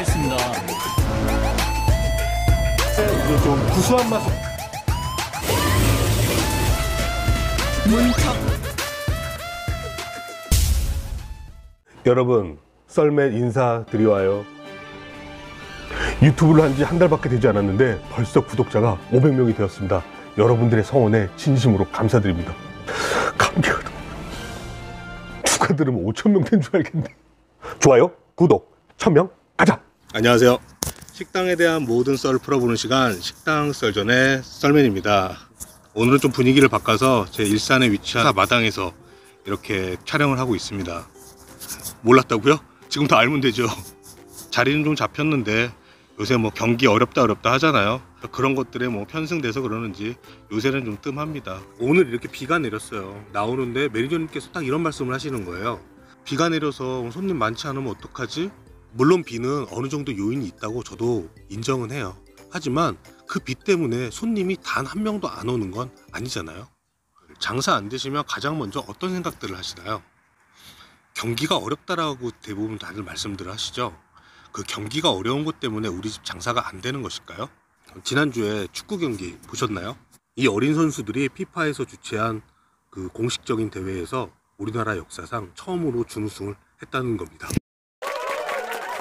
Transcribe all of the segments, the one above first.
맛있습니다. 좀 구수한 맛. 문턱. 여러분, 썰맨 인사드리와요. 유튜브를 한지 한 달밖에 되지 않았는데 벌써 구독자가 500명이 되었습니다. 여러분들의 성원에 진심으로 감사드립니다. 감기가 축하면 5천 명된 줄 알겠네. 좋아요, 구독, 천명 가자! 안녕하세요. 식당에 대한 모든 썰을 풀어보는 시간 식당 썰전의 썰맨입니다. 오늘은 좀 분위기를 바꿔서 제 일산에 위치한 마당에서 이렇게 촬영을 하고 있습니다. 몰랐다고요? 지금 다 알면 되죠. 자리는 좀 잡혔는데 요새 뭐 경기 어렵다 어렵다 하잖아요. 그런 것들에 뭐 편승돼서 그러는지 요새는 좀 뜸합니다. 오늘 이렇게 비가 내렸어요. 나오는데 매니저님께서 딱 이런 말씀을 하시는 거예요. 비가 내려서 손님 많지 않으면 어떡하지? 물론 비는 어느 정도 요인이 있다고 저도 인정은 해요. 하지만 그 비 때문에 손님이 단 한 명도 안 오는 건 아니잖아요. 장사 안 되시면 가장 먼저 어떤 생각들을 하시나요? 경기가 어렵다라고 대부분 다들 말씀들 하시죠. 그 경기가 어려운 것 때문에 우리 집 장사가 안 되는 것일까요? 지난주에 축구 경기 보셨나요? 이 어린 선수들이 피파에서 주최한 그 공식적인 대회에서 우리나라 역사상 처음으로 준우승을 했다는 겁니다.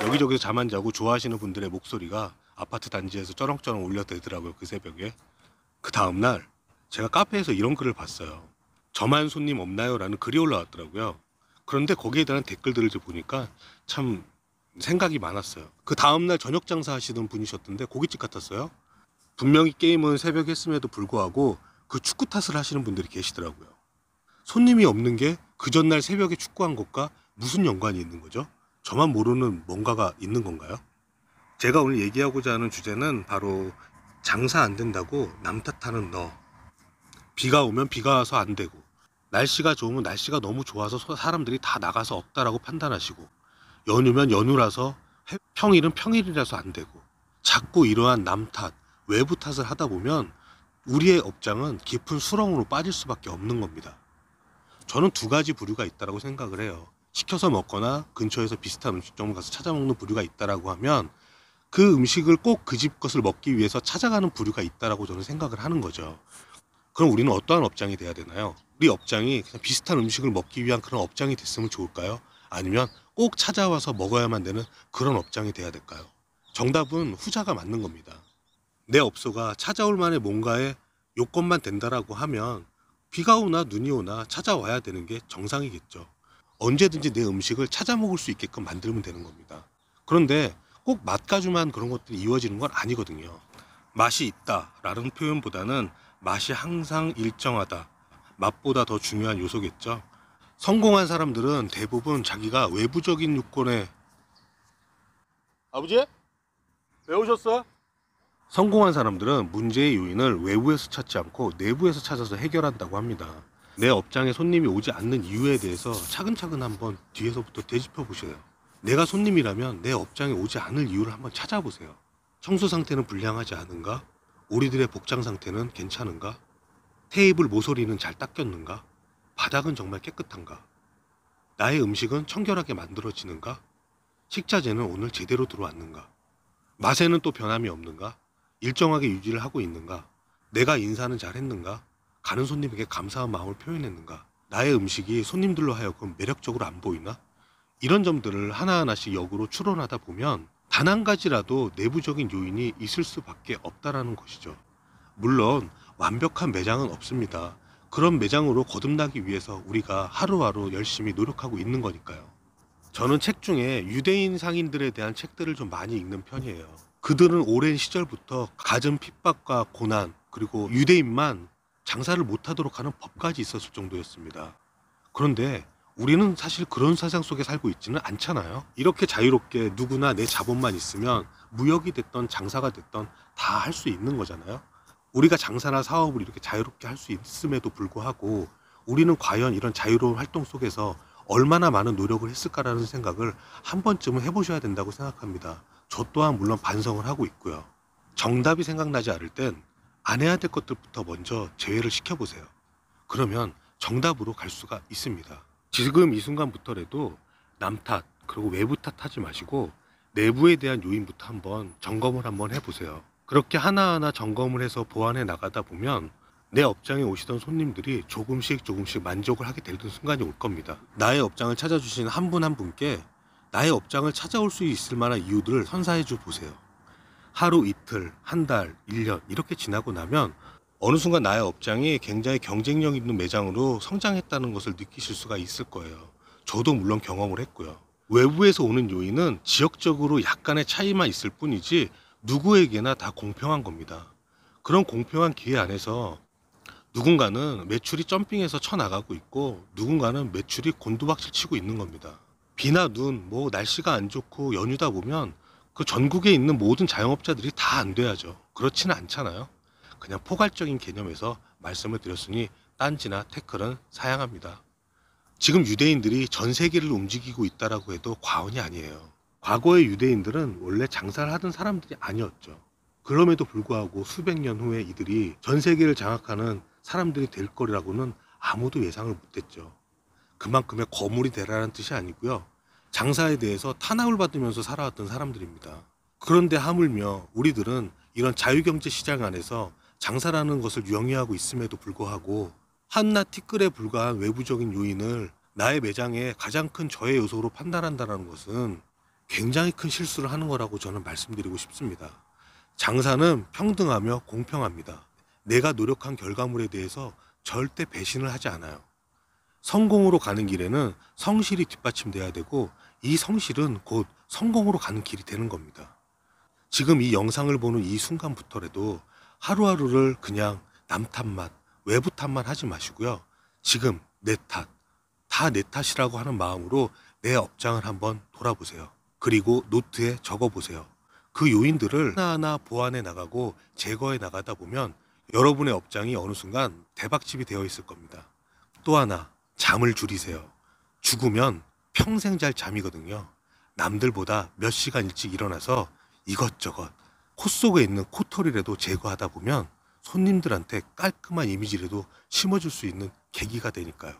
여기저기서 잠 안 자고 좋아하시는 분들의 목소리가 아파트 단지에서 쩌렁쩌렁 울려대더라고요 그 새벽에 그 다음날 제가 카페에서 이런 글을 봤어요 저만 손님 없나요? 라는 글이 올라왔더라고요 그런데 거기에 대한 댓글들을 보니까 참 생각이 많았어요 그 다음날 저녁 장사 하시던 분이셨던데 고깃집 같았어요 분명히 게임은 새벽 에 했음에도 불구하고 그 축구 탓을 하시는 분들이 계시더라고요 손님이 없는 게 그 전날 새벽에 축구한 것과 무슨 연관이 있는 거죠? 저만 모르는 뭔가가 있는 건가요? 제가 오늘 얘기하고자 하는 주제는 바로 장사 안 된다고 남 탓하는 너. 비가 오면 비가 와서 안 되고, 날씨가 좋으면 날씨가 너무 좋아서 사람들이 다 나가서 없다라고 판단하시고, 연휴면 연휴라서 평일은 평일이라서 안 되고, 자꾸 이러한 남 탓, 외부 탓을 하다 보면 우리의 업장은 깊은 수렁으로 빠질 수밖에 없는 겁니다. 저는 두 가지 부류가 있다고 생각을 해요. 시켜서 먹거나 근처에서 비슷한 음식점을 가서 찾아 먹는 부류가 있다라고 하면 그 음식을 꼭 그 집 것을 먹기 위해서 찾아가는 부류가 있다라고 저는 생각을 하는 거죠. 그럼 우리는 어떠한 업장이 돼야 되나요? 우리 업장이 그냥 비슷한 음식을 먹기 위한 그런 업장이 됐으면 좋을까요? 아니면 꼭 찾아와서 먹어야만 되는 그런 업장이 돼야 될까요? 정답은 후자가 맞는 겁니다. 내 업소가 찾아올 만의 뭔가에 요건만 된다라고 하면 비가 오나 눈이 오나 찾아와야 되는 게 정상이겠죠. 언제든지 내 음식을 찾아 먹을 수 있게끔 만들면 되는 겁니다. 그런데 꼭 맛가주만 그런 것들이 이루어지는 건 아니거든요. 맛이 있다라는 표현보다는 맛이 항상 일정하다. 맛보다 더 중요한 요소겠죠. 성공한 사람들은 대부분 자기가 외부적인 요건에 아버지? 배우셨어 성공한 사람들은 문제의 요인을 외부에서 찾지 않고 내부에서 찾아서 해결한다고 합니다. 내 업장에 손님이 오지 않는 이유에 대해서 차근차근 한번 뒤에서부터 되짚어 보셔요. 내가 손님이라면 내 업장에 오지 않을 이유를 한번 찾아보세요. 청소 상태는 불량하지 않은가? 우리들의 복장 상태는 괜찮은가? 테이블 모서리는 잘 닦였는가? 바닥은 정말 깨끗한가? 나의 음식은 청결하게 만들어지는가? 식자재는 오늘 제대로 들어왔는가? 맛에는 또 변함이 없는가? 일정하게 유지를 하고 있는가? 내가 인사는 잘 했는가? 가는 손님에게 감사한 마음을 표현했는가? 나의 음식이 손님들로 하여금 매력적으로 안 보이나? 이런 점들을 하나하나씩 역으로 추론하다 보면 단 한 가지라도 내부적인 요인이 있을 수밖에 없다라는 것이죠. 물론 완벽한 매장은 없습니다. 그런 매장으로 거듭나기 위해서 우리가 하루하루 열심히 노력하고 있는 거니까요. 저는 책 중에 유대인 상인들에 대한 책들을 좀 많이 읽는 편이에요. 그들은 오랜 시절부터 가진 핍박과 고난, 그리고 유대인만 장사를 못하도록 하는 법까지 있었을 정도였습니다. 그런데 우리는 사실 그런 사상 속에 살고 있지는 않잖아요. 이렇게 자유롭게 누구나 내 자본만 있으면 무역이 됐던 장사가 됐던 다 할 수 있는 거잖아요. 우리가 장사나 사업을 이렇게 자유롭게 할 수 있음에도 불구하고 우리는 과연 이런 자유로운 활동 속에서 얼마나 많은 노력을 했을까라는 생각을 한 번쯤은 해보셔야 된다고 생각합니다. 저 또한 물론 반성을 하고 있고요. 정답이 생각나지 않을 땐안 해야 될 것들부터 먼저 제외를 시켜보세요. 그러면 정답으로 갈 수가 있습니다. 지금 이 순간부터라도 남 탓, 그리고 외부 탓 하지 마시고 내부에 대한 요인부터 한번 점검을 한번 해보세요. 그렇게 하나하나 점검을 해서 보완해 나가다 보면 내 업장에 오시던 손님들이 조금씩 조금씩 만족을 하게 되는 순간이 올 겁니다. 나의 업장을 찾아주신 한 분한 한 분께 나의 업장을 찾아올 수 있을 만한 이유들을 선사해 줘 보세요. 하루 이틀, 한 달, 일 년 이렇게 지나고 나면 어느 순간 나의 업장이 굉장히 경쟁력 있는 매장으로 성장했다는 것을 느끼실 수가 있을 거예요. 저도 물론 경험을 했고요. 외부에서 오는 요인은 지역적으로 약간의 차이만 있을 뿐이지 누구에게나 다 공평한 겁니다. 그런 공평한 기회 안에서 누군가는 매출이 점핑해서 쳐나가고 있고 누군가는 매출이 곤두박질 치고 있는 겁니다. 비나 눈, 뭐 날씨가 안 좋고 연휴다 보면 그 전국에 있는 모든 자영업자들이 다 안 돼야죠. 그렇지는 않잖아요. 그냥 포괄적인 개념에서 말씀을 드렸으니 딴지나 태클은 사양합니다. 지금 유대인들이 전 세계를 움직이고 있다라고 해도 과언이 아니에요. 과거의 유대인들은 원래 장사를 하던 사람들이 아니었죠. 그럼에도 불구하고 수백 년 후에 이들이 전 세계를 장악하는 사람들이 될 거라고는 아무도 예상을 못했죠. 그만큼의 거물이 되라는 뜻이 아니고요. 장사에 대해서 탄압을 받으면서 살아왔던 사람들입니다. 그런데 하물며 우리들은 이런 자유경제 시장 안에서 장사라는 것을 영위하고 있음에도 불구하고 한낱 티끌에 불과한 외부적인 요인을 나의 매장의 가장 큰저의 요소로 판단한다는 것은 굉장히 큰 실수를 하는 거라고 저는 말씀드리고 싶습니다. 장사는 평등하며 공평합니다. 내가 노력한 결과물에 대해서 절대 배신을 하지 않아요. 성공으로 가는 길에는 성실이 뒷받침돼야 되고 이 성실은 곧 성공으로 가는 길이 되는 겁니다. 지금 이 영상을 보는 이 순간부터라도 하루하루를 그냥 남 탓만, 외부 탓만 하지 마시고요. 지금 내 탓, 다 내 탓이라고 하는 마음으로 내 업장을 한번 돌아보세요. 그리고 노트에 적어보세요. 그 요인들을 하나하나 보완해 나가고 제거해 나가다 보면 여러분의 업장이 어느 순간 대박집이 되어 있을 겁니다. 또 하나, 잠을 줄이세요. 죽으면 평생 잘 잠이거든요. 남들보다 몇 시간 일찍 일어나서 이것저것 코 속에 있는 코털이라도 제거하다 보면 손님들한테 깔끔한 이미지라도 심어줄 수 있는 계기가 되니까요.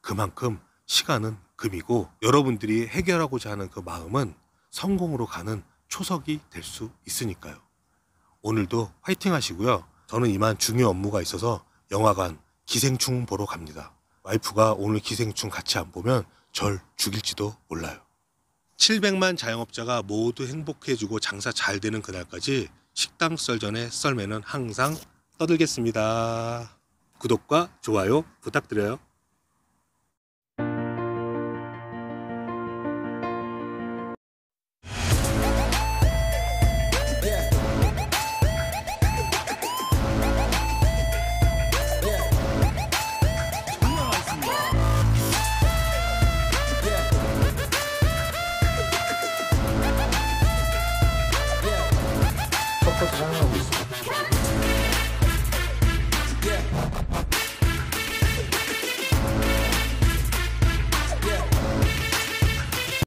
그만큼 시간은 금이고 여러분들이 해결하고자 하는 그 마음은 성공으로 가는 초석이 될 수 있으니까요. 오늘도 화이팅 하시고요. 저는 이만 중요 업무가 있어서 영화관 기생충 보러 갑니다. 와이프가 오늘 기생충 같이 안 보면 절 죽일지도 몰라요. 700만 자영업자가 모두 행복해지고 장사 잘 되는 그날까지 식당 썰 전에 썰매는 항상 떠들겠습니다. 구독과 좋아요 부탁드려요.